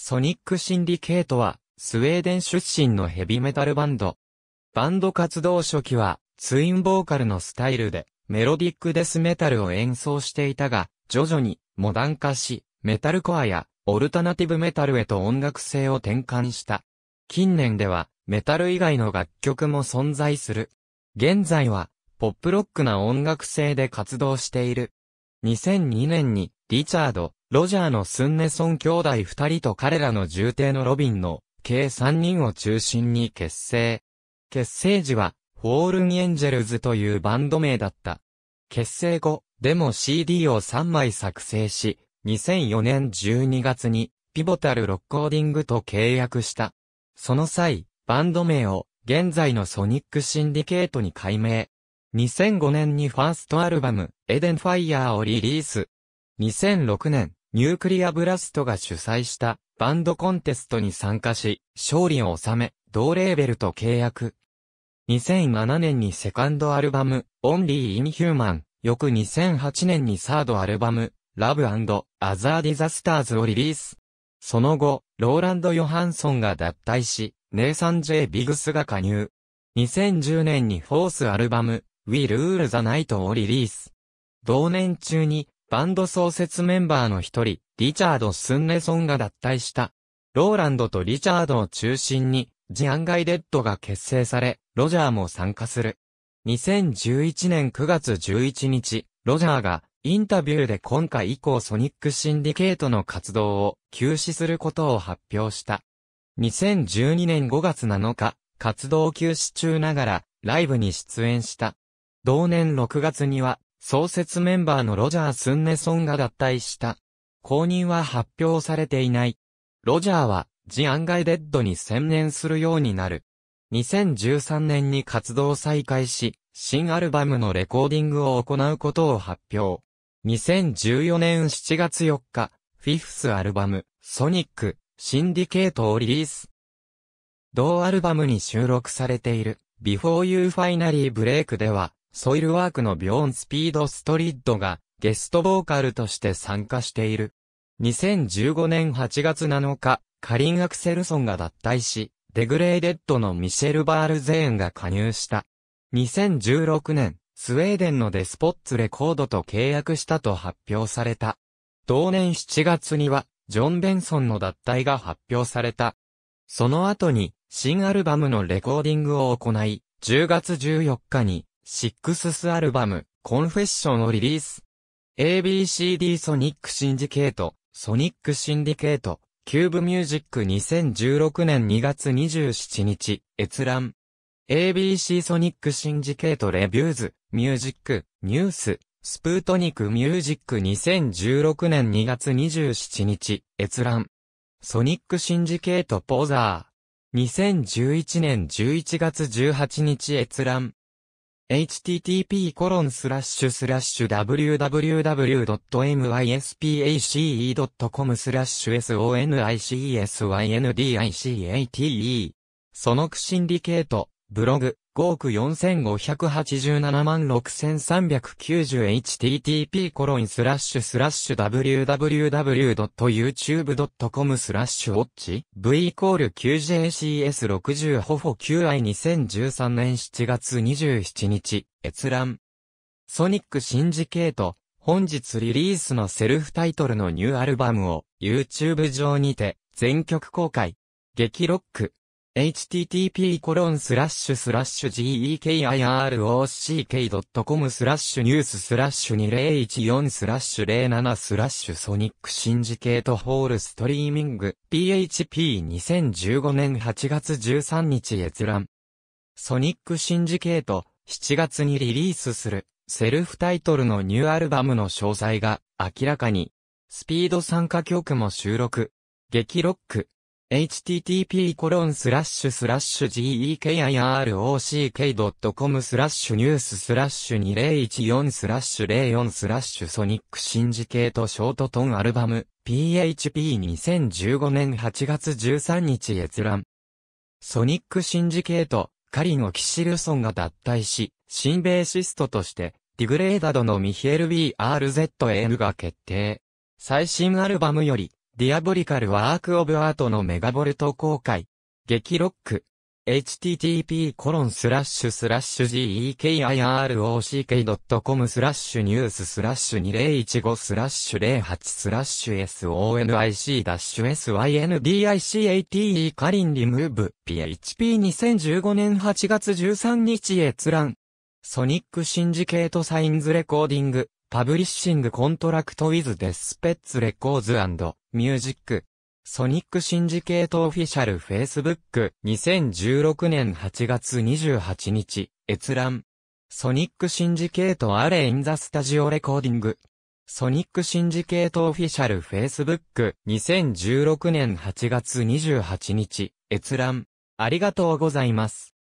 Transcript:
ソニックシンディケートは、スウェーデン出身のヘビメタルバンド。バンド活動初期は、ツインボーカルのスタイルで、メロディックデスメタルを演奏していたが、徐々に、モダン化し、メタルコアや、オルタナティブメタルへと音楽性を転換した。近年では、メタル以外の楽曲も存在する。現在は、ポップロックな音楽性で活動している。2002年に、リチャード、ロジャーのスンネソン兄弟二人と彼らの重帝のロビンの計三人を中心に結成。結成時は、フォールンエンジェルズというバンド名だった。結成後、デモ CD を3枚作成し、2004年12月に、ピボタルロッコーディングと契約した。その際、バンド名を、現在のソニックシンディケートに改名。2005年にファーストアルバム、エデンファイヤーをリリース。2006年、ニュークリアブラストが主催したバンドコンテストに参加し、勝利を収め、同レーベルと契約。2007年にセカンドアルバム、オンリー・インヒューマン、翌2008年にサードアルバム、ラブアザー・ディザスターズをリリース。その後、ローランド・ヨハンソンが脱退し、ネイサン・ジェイ・ビグスが加入。2010年にフォースアルバム、We Rule the Night をリリース。同年中に、バンド創設メンバーの一人、リチャード・スンネソンが脱退した。ローランドとリチャードを中心に、ジアンガイデッドが結成され、ロジャーも参加する。2011年9月11日、ロジャーが、インタビューで今回以降ソニックシンディケートの活動を休止することを発表した。2012年5月7日、活動休止中ながらライブに出演した。同年6月には創設メンバーのロジャー・スンネソンが脱退した。後任は発表されていない。ロジャーは、ジ・アンガイデッドに専念するようになる。2013年に活動再開し、新アルバムのレコーディングを行うことを発表。2014年7月4日、フィフスアルバム、ソニック、シンディケートをリリース。同アルバムに収録されている、Before You Finally Break では、ソイルワークのビヨーンスピードストリッドがゲストボーカルとして参加している。2015年8月7日、カリン・アクセルソンが脱退し、デグレーデッドのミシェル・バールゼーンが加入した。2016年、スウェーデンのデスポッツレコードと契約したと発表された。同年7月には、ジョン・ベンソンの脱退が発表された。その後に、新アルバムのレコーディングを行い、10月14日に、シックススアルバム、コンフェッションをリリース。ABCD ソニックシンジケート、ソニックシンディケート、キューブミュージック2016年2月27日、閲覧。ABC ソニックシンジケートレビューズ、ミュージック、ニュース、スプートニックミュージック2016年2月27日、閲覧。ソニックシンジケートポーザー。2011年11月18日閲覧。http://www.myspace.com sonicysyndicate そのくシンディケーブログ、5億4587万 6390http コロンスラッシュスラッシュ www.youtube.com スラッシュウォッチ v イコール q j c s 6 0ホほ q i 2 0 1 3年7月27日閲覧ソニックシンジケート本日リリースのセルフタイトルのニューアルバムを YouTube 上にて全曲公開激ロック http://gekirock.com スラッシュニューススラッシュ2014スラッシュ07スラッシュソニックシンジケートホールストリーミング PHP2015 年8月13日閲覧ソニックシンジケート7月にリリースするセルフタイトルのニューアルバムの詳細が明らかにスピード参加曲も収録激ロック http://gekirock.com スラッシュニューススラッシュ2014スラッシュ04スラッシュソニックシンジケートショートトンアルバム PHP2015 年8月13日閲覧ソニックシンジケートカリノ・キシルソンが脱退し新ベーシストとしてディグレーダドのミヒエル・ BRZN が決定最新アルバムよりディアボリカルワークオブアートのメガボルト公開。激ロック。http コロンスラッシュスラッシュ gekirock.com スラッシュニューススラッシュ2015スラッシュ08スラッシュ sonic ダッシュ syndicate カリンリムーブ php2015 年8月13日閲覧ソニックシンジケートサインズレコーディングパブリッシングコントラクトウィズデスペッツレコーズミュージック。ソニックシンジケートオフィシャルフェイスブック2016年8月28日閲覧ソニックシンジケートアレインザスタジオレコーディングソニックシンジケートオフィシャルフェイスブック2016年8月28日閲覧ありがとうございます